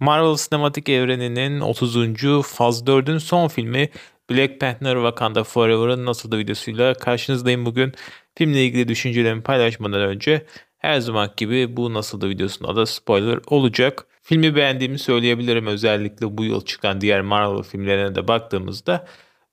Marvel Sinematik Evreni'nin 30. Faz 4'ün son filmi Black Panther Wakanda Forever'ın nasıl da videosuyla karşınızdayım bugün. Filmle ilgili düşüncelerimi paylaşmadan önce her zaman gibi bu nasıl da videosunda da spoiler olacak. Filmi beğendiğimi söyleyebilirim özellikle bu yıl çıkan diğer Marvel filmlerine de baktığımızda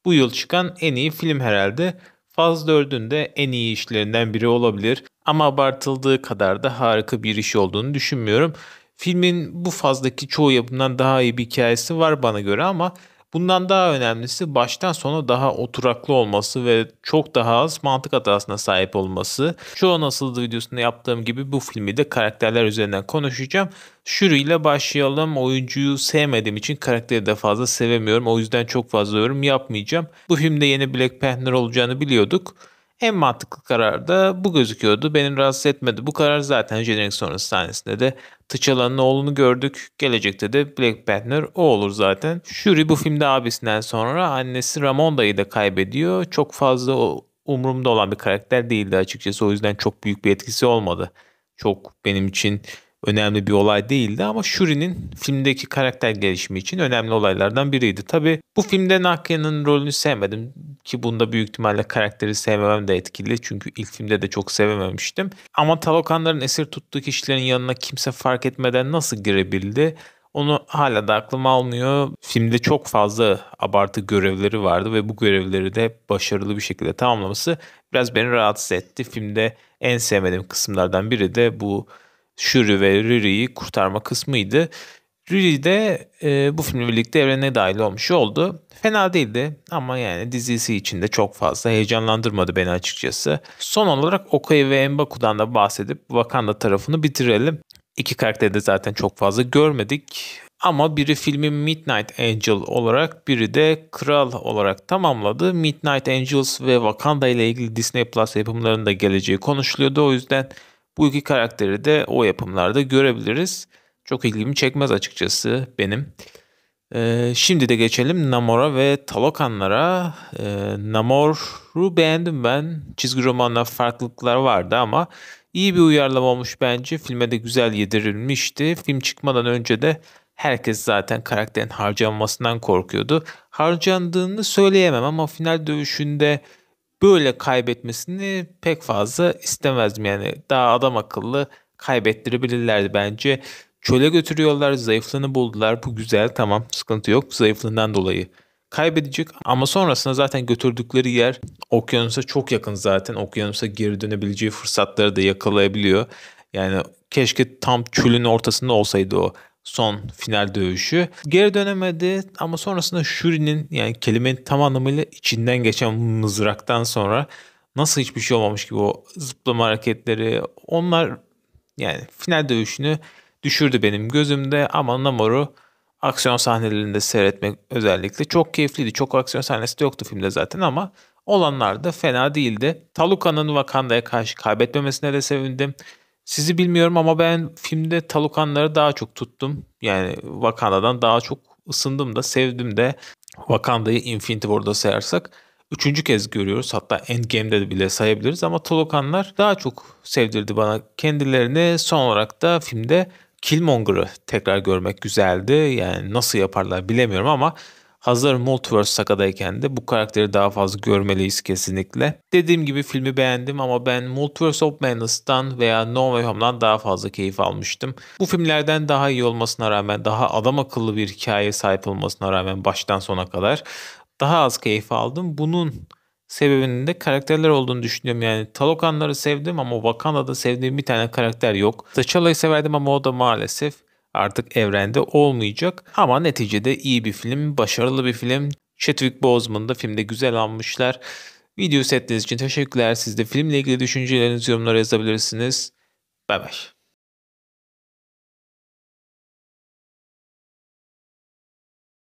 bu yıl çıkan en iyi film herhalde. Faz 4'ün de en iyi işlerinden biri olabilir ama abartıldığı kadar da harika bir iş olduğunu düşünmüyorum. Filmin bu fazdaki çoğu yapımdan daha iyi bir hikayesi var bana göre ama bundan daha önemlisi baştan sona daha oturaklı olması ve çok daha az mantık hatasına sahip olması. Çoğu nasıldı videosunda yaptığım gibi bu filmi de karakterler üzerinden konuşacağım. Shuri ile başlayalım. Oyuncuyu sevmediğim için karakteri de fazla sevemiyorum. O yüzden çok fazla yorum yapmayacağım. Bu filmde yeni Black Panther olacağını biliyorduk. En mantıklı karar da bu gözüküyordu. Benim rahatsız etmedi. Bu karar zaten jenerik sonrası sahnesinde de T'Challa'nın oğlunu gördük. Gelecekte de Black Panther o olur zaten. Shuri bu filmde abisinden sonra annesi Ramonda'yı da kaybediyor. Çok fazla o umurumda olan bir karakter değildi açıkçası. O yüzden çok büyük bir etkisi olmadı. Çok benim için önemli bir olay değildi ama Shuri'nin filmdeki karakter gelişimi için önemli olaylardan biriydi. Tabi bu filmde Nakia'nın rolünü sevmedim. Ki bunda büyük ihtimalle karakteri sevmem de etkili. Çünkü ilk filmde de çok sevememiştim. Ama Talokanların esir tuttuğu kişilerin yanına kimse fark etmeden nasıl girebildi? Onu hala da aklım almıyor. Filmde çok fazla abartı görevleri vardı ve bu görevleri de başarılı bir şekilde tamamlaması biraz beni rahatsız etti. Filmde en sevmediğim kısımlardan biri de bu Shuri ve Riri'yi kurtarma kısmıydı. Rudy de e, bu filmle birlikte evrene dahil olmuş oldu. Fena değildi ama yani dizisi içinde çok fazla heyecanlandırmadı beni açıkçası. Son olarak Okai ve Mbaku'dan da bahsedip Wakanda tarafını bitirelim. İki karakteri de zaten çok fazla görmedik. Ama biri filmi Midnight Angel olarak biri de Kral olarak tamamladı. Midnight Angels ve Wakanda ile ilgili Disney Plus yapımlarında geleceği konuşuluyordu. O yüzden bu iki karakteri de o yapımlarda görebiliriz çok ilgimi çekmez açıkçası benim. Ee, şimdi de geçelim Namor'a ve Talokanlara. Ee, Namor'u beğendim ben. Çizgi romanla farklılıklar vardı ama iyi bir uyarlama olmuş bence. Filme de güzel yedirilmişti. Film çıkmadan önce de herkes zaten karakterin harcanmasından korkuyordu. Harcandığını söyleyemem ama final dövüşünde böyle kaybetmesini pek fazla istemezdim. Yani daha adam akıllı kaybettirebilirlerdi bence. Çöle götürüyorlar, zayıflığını buldular. Bu güzel, tamam, sıkıntı yok zayıflığından dolayı. Kaybedecek ama sonrasında zaten götürdükleri yer okyanusa çok yakın zaten. Okyanusa geri dönebileceği fırsatları da yakalayabiliyor. Yani keşke tam çölün ortasında olsaydı o son final dövüşü. Geri dönemedi ama sonrasında Shuri'nin yani kelimenin tam anlamıyla içinden geçen mızraktan sonra nasıl hiçbir şey olmamış gibi o zıplama hareketleri onlar yani final dövüşünü düşürdü benim gözümde ama Namor'u aksiyon sahnelerinde seyretmek özellikle çok keyifliydi. Çok aksiyon sahnesi de yoktu filmde zaten ama olanlar da fena değildi. Taluka'nın Wakanda'ya karşı kaybetmemesine de sevindim. Sizi bilmiyorum ama ben filmde Talukanları daha çok tuttum. Yani Wakanda'dan daha çok ısındım da sevdim de Wakanda'yı Infinity War'da sayarsak üçüncü kez görüyoruz. Hatta Endgame'de de bile sayabiliriz ama Talukanlar daha çok sevdirdi bana kendilerini. Son olarak da filmde Killmonger'ı tekrar görmek güzeldi. Yani nasıl yaparlar bilemiyorum ama hazır Multiverse sakadayken de bu karakteri daha fazla görmeliyiz kesinlikle. Dediğim gibi filmi beğendim ama ben Multiverse of Madness'tan veya No Way Home'dan daha fazla keyif almıştım. Bu filmlerden daha iyi olmasına rağmen, daha adam akıllı bir hikaye sahip olmasına rağmen baştan sona kadar daha az keyif aldım. Bunun sebebinin de karakterler olduğunu düşünüyorum. Yani Talokanları sevdim ama Wakanda'da sevdiğim bir tane karakter yok. T'Challa'yı severdim ama o da maalesef artık evrende olmayacak. Ama neticede iyi bir film, başarılı bir film. Chadwick Boseman'ı da filmde güzel almışlar. Video setleriniz için teşekkürler. Siz de filmle ilgili düşüncelerinizi yorumlara yazabilirsiniz. Bay bay.